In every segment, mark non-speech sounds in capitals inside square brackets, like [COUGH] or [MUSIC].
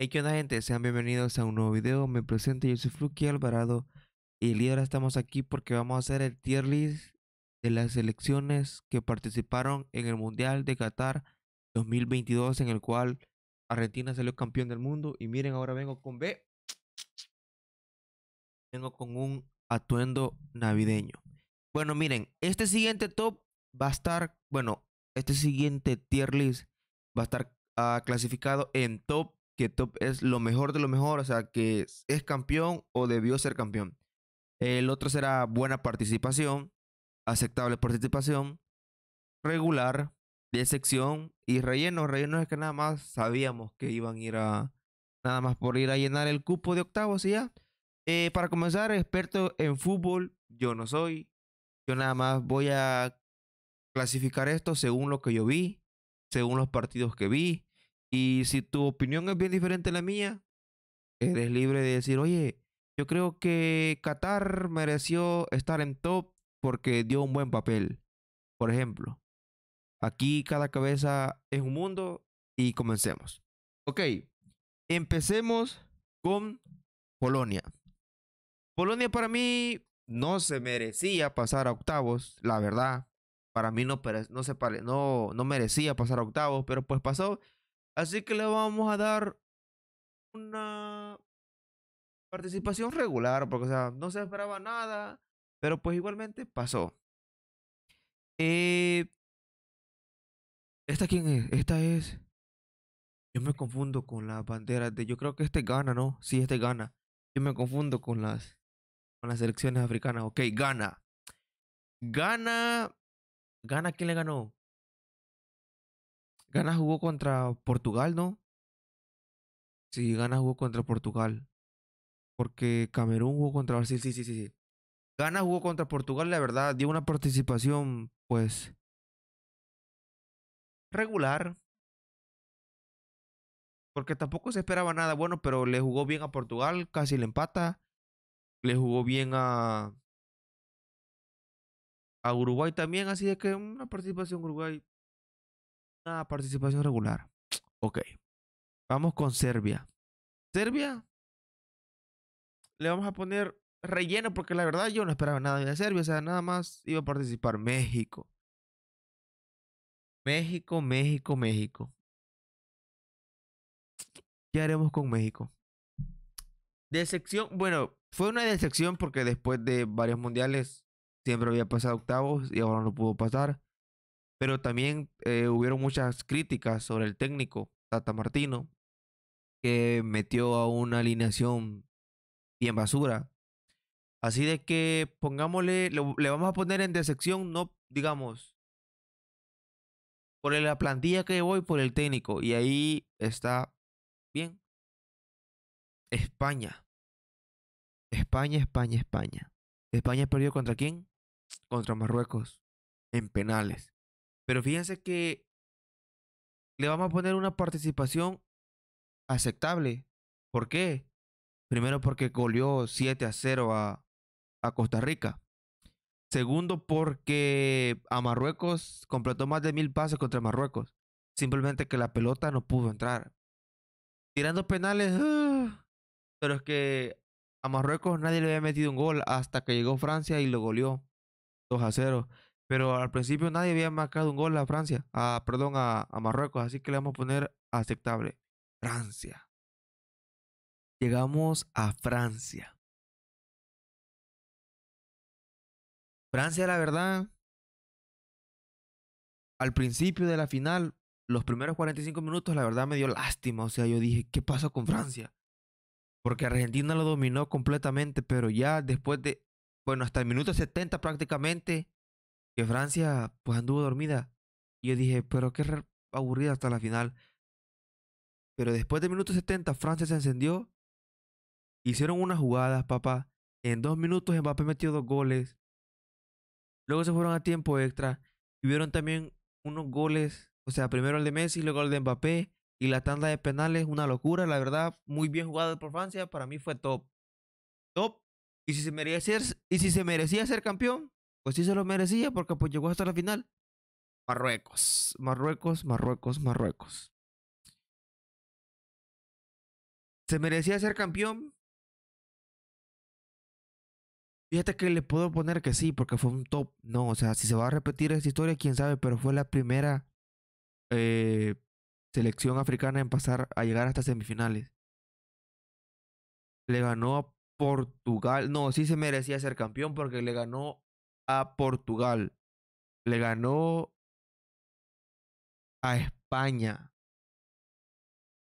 Hey, ¿qué onda gente? Sean bienvenidos a un nuevo video. Me presento, yo soy Fluky Alvarado y el día de ahora estamos aquí porque vamos a hacer el tier list de las selecciones que participaron en el Mundial de Qatar 2022 en el cual Argentina salió campeón del mundo y miren, ahora vengo con B. Vengo con un atuendo navideño. Bueno, miren, este siguiente top va a estar, bueno, este siguiente tier list va a estar ah, clasificado en top que Top es lo mejor de lo mejor, o sea, que es campeón o debió ser campeón. El otro será buena participación, aceptable participación, regular, de sección y relleno. Relleno es que nada más sabíamos que iban a ir a, nada más por ir a llenar el cupo de octavos y ya. Eh, para comenzar, experto en fútbol, yo no soy. Yo nada más voy a clasificar esto según lo que yo vi, según los partidos que vi, y si tu opinión es bien diferente a la mía, eres libre de decir, oye, yo creo que Qatar mereció estar en top porque dio un buen papel. Por ejemplo, aquí cada cabeza es un mundo y comencemos. Ok, empecemos con Polonia. Polonia para mí no se merecía pasar a octavos, la verdad. Para mí no, no, se, no, no merecía pasar a octavos, pero pues pasó. Así que le vamos a dar una participación regular, porque o sea, no se esperaba nada, pero pues igualmente pasó. Eh ¿Esta quién es? Esta es... Yo me confundo con la bandera de... Yo creo que este gana, ¿no? Sí, este gana. Yo me confundo con las... Con las selecciones africanas. Ok, gana. Gana... ¿Gana quién le ganó? Gana jugó contra Portugal, ¿no? Sí, Gana jugó contra Portugal. Porque Camerún jugó contra Brasil, sí, sí, sí, sí. Gana jugó contra Portugal, la verdad, dio una participación, pues, regular. Porque tampoco se esperaba nada bueno, pero le jugó bien a Portugal, casi le empata. Le jugó bien a, a Uruguay también, así de que una participación Uruguay participación regular. [TSK] Ok. Vamos con Serbia. Serbia. Le vamos a poner relleno porque la verdad yo no esperaba nada de Serbia. O sea, nada más iba a participar México. México, México, México. [TSK] ¿Qué haremos con México? Decepción. Bueno, fue una decepción porque después de varios mundiales siempre había pasado octavos y ahora no pudo pasar. Pero también hubo eh, hubieron muchas críticas sobre el técnico, Tata Martino, que metió a una alineación bien basura. Así de que pongámosle, le, vamos a poner en decepción, no digamos, por la plantilla que voy, por el técnico. Y ahí está bien. España. España, España, España. España perdió contra quién? Contra Marruecos. En penales. Pero fíjense que le vamos a poner una participación aceptable. ¿Por qué? Primero porque goleó 7 a 0 a, a Costa Rica. Segundo porque a Marruecos completó más de mil pases contra Marruecos. Simplemente que la pelota no pudo entrar. Tirando penales, ¡ah! pero es que a Marruecos nadie le había metido un gol hasta que llegó Francia y lo goleó 2 a 0. Pero al principio nadie había marcado un gol a Francia, a, perdón, a, Marruecos, así que le vamos a poner aceptable. Francia. Llegamos a Francia. Francia, la verdad, al principio de la final, los primeros 45 minutos, la verdad me dio lástima. O sea, yo dije, ¿qué pasó con Francia? Porque Argentina lo dominó completamente, pero ya después de, bueno, hasta el minuto 70 prácticamente, que Francia pues anduvo dormida. Y yo dije, pero qué aburrida hasta la final. Pero después de minuto 70, Francia se encendió. Hicieron unas jugadas, papá. En dos minutos Mbappé metió dos goles. Luego se fueron a tiempo extra. Y también unos goles. O sea, primero el de Messi, luego el de Mbappé. Y la tanda de penales, una locura. La verdad, muy bien jugada por Francia. Para mí fue top. Top. Y si se y si se merecía ser campeón, si pues sí se lo merecía porque pues llegó hasta la final. Marruecos, Marruecos, Marruecos, Marruecos. ¿Se merecía ser campeón? Fíjate que le puedo poner que sí, porque fue un top. No, o sea, si se va a repetir esa historia, quién sabe, pero fue la primera eh, selección africana en pasar a llegar hasta semifinales. Le ganó a Portugal. No, sí se merecía ser campeón porque le ganó a Portugal, le ganó a España.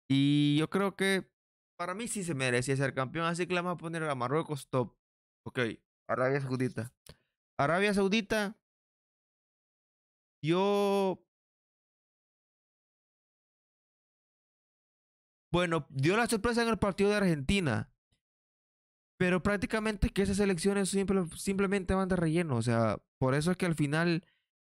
Y yo creo que para mí sí se merece ser campeón, así que le vamos a poner a Marruecos top. Ok, Arabia Saudita. Arabia Saudita, yo... Bueno, dio la sorpresa en el partido de Argentina. Pero prácticamente que esas elecciones simplemente van de relleno. O sea, por eso es que al final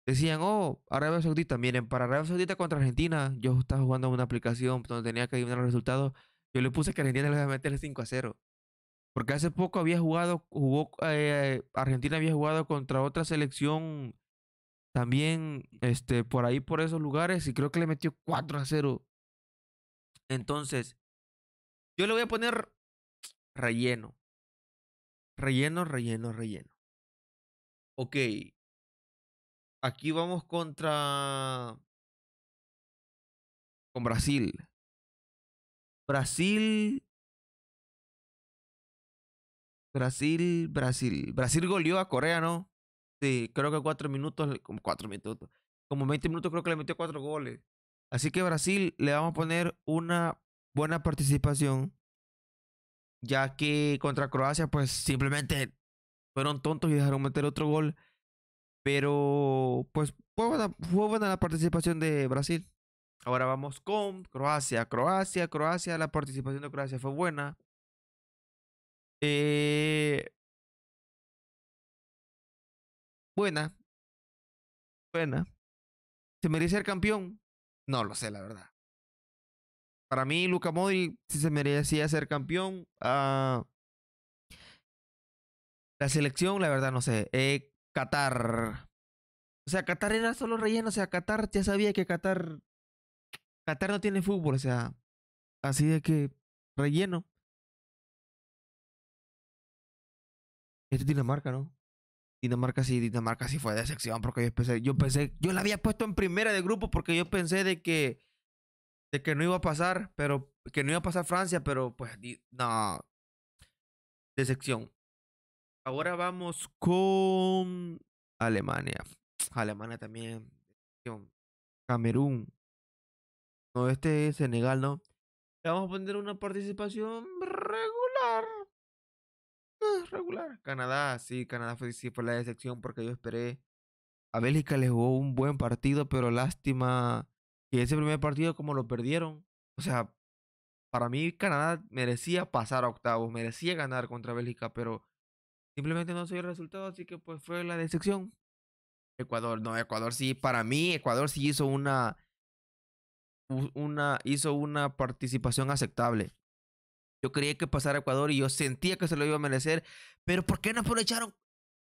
decían, oh, Arabia Saudita, miren, para Arabia Saudita contra Argentina, yo estaba jugando una aplicación donde tenía que adivinar los resultados. Yo le puse que Argentina le iba a meter 5 a 0. Porque hace poco había jugado, jugó, eh, Argentina había jugado contra otra selección también este, por ahí, por esos lugares, y creo que le metió 4 a 0. Entonces, yo le voy a poner relleno. Relleno, relleno, relleno. Ok. Aquí vamos contra. con Brasil. Brasil. Brasil, Brasil. Brasil goleó a Corea, ¿no? Sí, creo que cuatro minutos, como cuatro minutos, como 20 minutos creo que le metió cuatro goles. Así que Brasil le vamos a poner una buena participación ya que contra Croacia pues simplemente fueron tontos y dejaron meter otro gol. Pero pues fue buena, la participación de Brasil. Ahora vamos con Croacia, Croacia, Croacia. La participación de Croacia fue buena. Eh, buena. Buena. ¿Se merece ser campeón? No lo sé, la verdad para mí, Luca Modri si se merecía ser campeón, ah, la selección, la verdad, no sé. Eh, Qatar. O sea, Qatar era solo relleno. O sea, Qatar, ya sabía que Qatar. Qatar no tiene fútbol, o sea. Así de que, relleno. Esto es Dinamarca, ¿no? Dinamarca sí, Dinamarca sí fue de sección porque yo pensé, yo pensé, yo la había puesto en primera de grupo porque yo pensé de que que no iba a pasar, pero que no iba a pasar Francia, pero pues no. Decepción. Ahora vamos con Alemania. [TSK] Alemania también. Camerún. No, este es Senegal, ¿no? Le vamos a poner una participación regular. Ah, regular. Canadá, sí, Canadá sí, fue la decepción porque yo esperé. A Bélgica le jugó un buen partido, pero lástima y ese primer partido, como lo perdieron, o sea, para mí Canadá merecía pasar a octavos, merecía ganar contra Bélgica, pero simplemente no se el resultado, así que pues fue la decepción. Ecuador, no, Ecuador sí, para mí Ecuador sí hizo una, una, hizo una participación aceptable. Yo creía que pasara Ecuador y yo sentía que se lo iba a merecer, pero ¿por qué no aprovecharon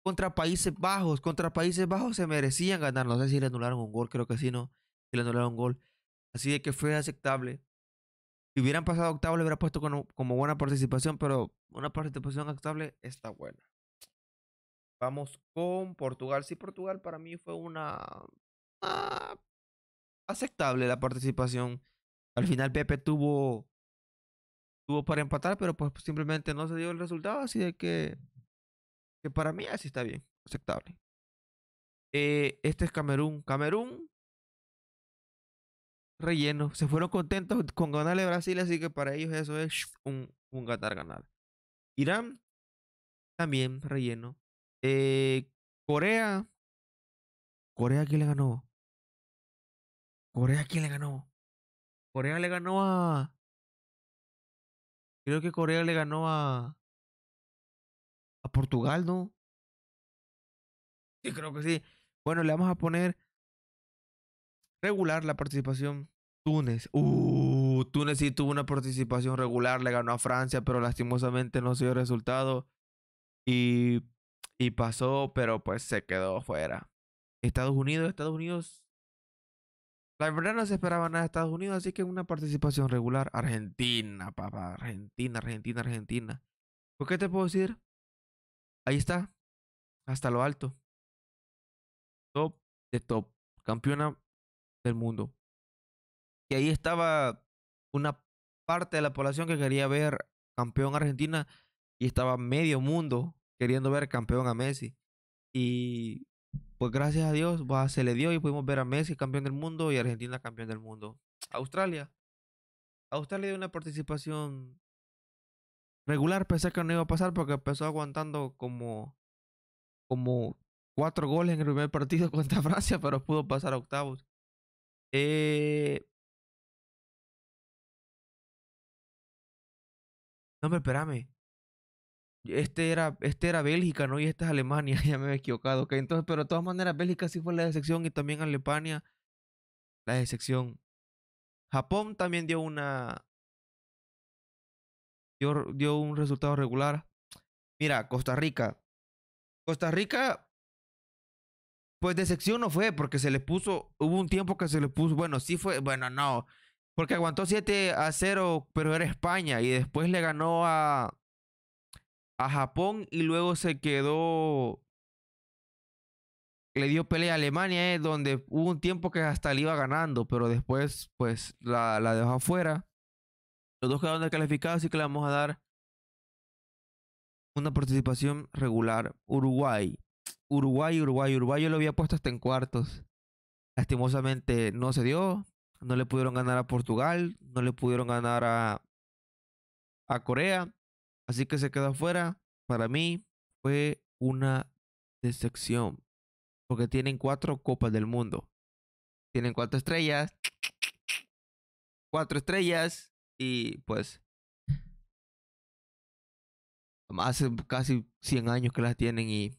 contra Países Bajos? Contra Países Bajos se merecían ganar, no sé si le anularon un gol, creo que sí, no. Le le anularon un gol. Así de que fue aceptable. Si hubieran pasado octavo le hubiera puesto como, buena participación, pero una participación aceptable está buena. Vamos con Portugal. Sí, Portugal para mí fue una, ah, aceptable la participación. Al final Pepe tuvo tuvo para empatar, pero pues simplemente no se dio el resultado, así de que que para mí así está bien, aceptable. Eh, este es Camerún. Camerún relleno. Se fueron contentos con ganarle Brasil, así que para ellos eso es [SNIFFS] un, un ganar Irán, también relleno. Eh, Corea, Corea quién le ganó. Corea quién le ganó. Corea le ganó a. Creo que Corea le ganó a. A Portugal, ¿no? Sí, creo que sí. Bueno, le vamos a poner regular la participación. Túnez. Uh, Túnez sí tuvo una participación regular, le ganó a Francia, pero lastimosamente no se dio resultado. Y, y pasó, pero pues se quedó fuera. Estados Unidos, Estados Unidos. La verdad no se esperaba nada de Estados Unidos, así que una participación regular. Argentina, papá. Argentina, Argentina, Argentina. ¿Por qué te puedo decir? Ahí está. Hasta lo alto. Top de top. Campeona del mundo. Y ahí estaba una parte de la población que quería ver campeón Argentina y estaba medio mundo queriendo ver campeón a Messi. Y pues gracias a Dios se le dio y pudimos ver a Messi campeón del mundo y Argentina campeón del mundo. Australia. Australia dio una participación regular, pensé que no iba a pasar porque empezó aguantando como, como cuatro goles en el primer partido [LAUGHS] contra Francia, pero pudo pasar a octavos. Eh, no, hombre, espérame. Este era, este era Bélgica, ¿no? Y esta es Alemania, [LAUGHS] ya me he equivocado. entonces, pero de todas maneras, Bélgica sí fue la decepción y también Alemania la decepción. Japón también dio una. dio un resultado regular. Mira, Costa Rica. Costa Rica pues de sección no fue, porque se le puso, hubo un tiempo que se le puso, bueno, sí fue, bueno, no, porque aguantó 7 a 0, pero era España, y después le ganó a, a Japón y luego se quedó, le dio pelea a Alemania, eh, donde hubo un tiempo que hasta le iba ganando, pero después pues la, la dejó afuera. Los dos quedaron descalificados, así que le vamos a dar una participación regular. Uruguay, Uruguay, Uruguay, Uruguay yo lo había puesto hasta en cuartos. Lastimosamente no se dio, no le pudieron ganar a Portugal, no le pudieron ganar a, a Corea, así que se quedó afuera. Para mí fue una decepción, porque tienen cuatro copas del mundo, tienen cuatro estrellas, cuatro estrellas y pues hace casi 100 años que las tienen y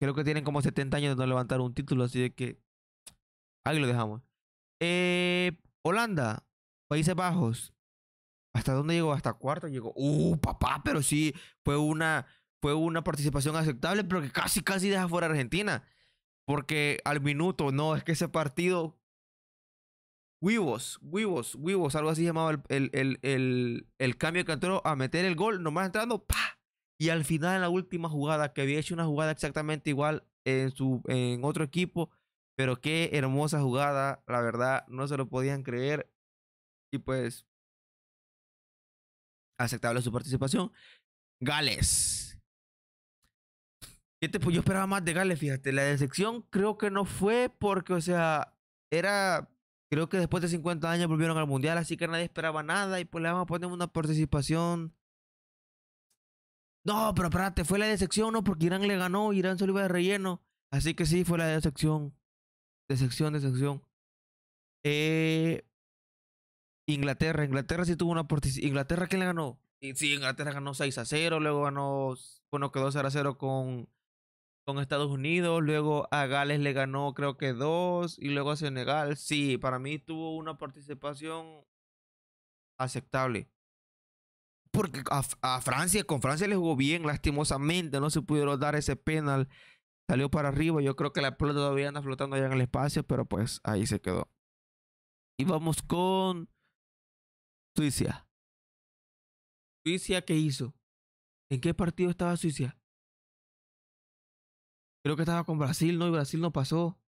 Creo que tienen como 70 años de no levantar un título, así de que ahí lo dejamos. Eh, Holanda, Países Bajos. ¿Hasta dónde llegó? Hasta cuarto llegó. Uh, papá, pero sí, fue una, fue una participación aceptable, pero que casi, casi deja fuera a Argentina. Porque al minuto, no, es que ese partido. Huevos, huevos, huevos, algo así llamaba el, el, el, el, cambio de entró a meter el gol, nomás entrando, ¡pah! Y al final, en la última jugada, que había hecho una jugada exactamente igual en, su, en otro equipo, pero qué hermosa jugada, la verdad, no se lo podían creer. Y pues, aceptable su participación. Gales. Yo, pues, yo esperaba más de Gales, fíjate. La decepción creo que no fue porque, o sea, era. Creo que después de 50 años volvieron al mundial, así que nadie esperaba nada y pues le vamos a poner una participación no, pero espérate, fue la decepción, ¿no? Porque Irán le ganó, Irán solo iba de relleno. Así que sí, fue la decepción. Decepción, decepción. Eh, Inglaterra, Inglaterra sí tuvo una participación ¿Inglaterra quién le ganó? Sí, Inglaterra ganó 6 a 0, luego ganó, bueno, quedó 0 a 0 con, con Estados Unidos, luego a Gales le ganó creo que 2 y luego a Senegal. Sí, para mí tuvo una participación aceptable porque a, Francia, con Francia le jugó bien, lastimosamente, no se pudieron dar ese penal. Salió para arriba, yo creo que la pelota todavía anda flotando allá en el espacio, pero pues ahí se quedó. Y vamos con Suiza. Suiza, ¿qué hizo? ¿En qué partido estaba Suiza? Creo que estaba con Brasil, ¿no? Y Brasil no pasó.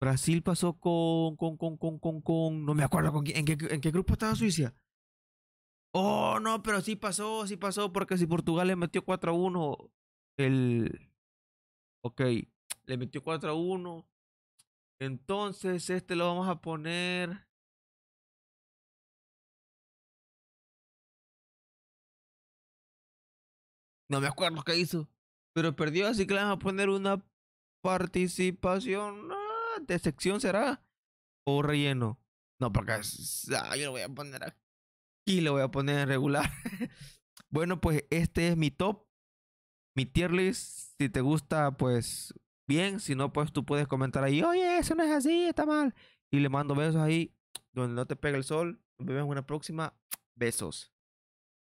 Brasil pasó con, con, con, con, con, con, no me acuerdo ¿en qué, en qué grupo estaba Suiza. Oh, no, pero sí pasó, sí pasó, porque si Portugal le metió 4 a 1, el. Ok, le metió 4 a 1. Entonces, este lo vamos a poner. No me acuerdo qué hizo. Pero perdió, así que le vamos a poner una participación. Ah, de sección será. O relleno. No, porque. Ah, yo lo voy a poner aquí. Y le voy a poner en regular. [LAUGHS] bueno, pues este es mi top. Mi tier list. Si te gusta, pues bien. Si no, pues tú puedes comentar ahí. Oye, eso no es así, está mal. Y le mando besos ahí. Donde no te pega el sol. Nos vemos en una próxima. Besos.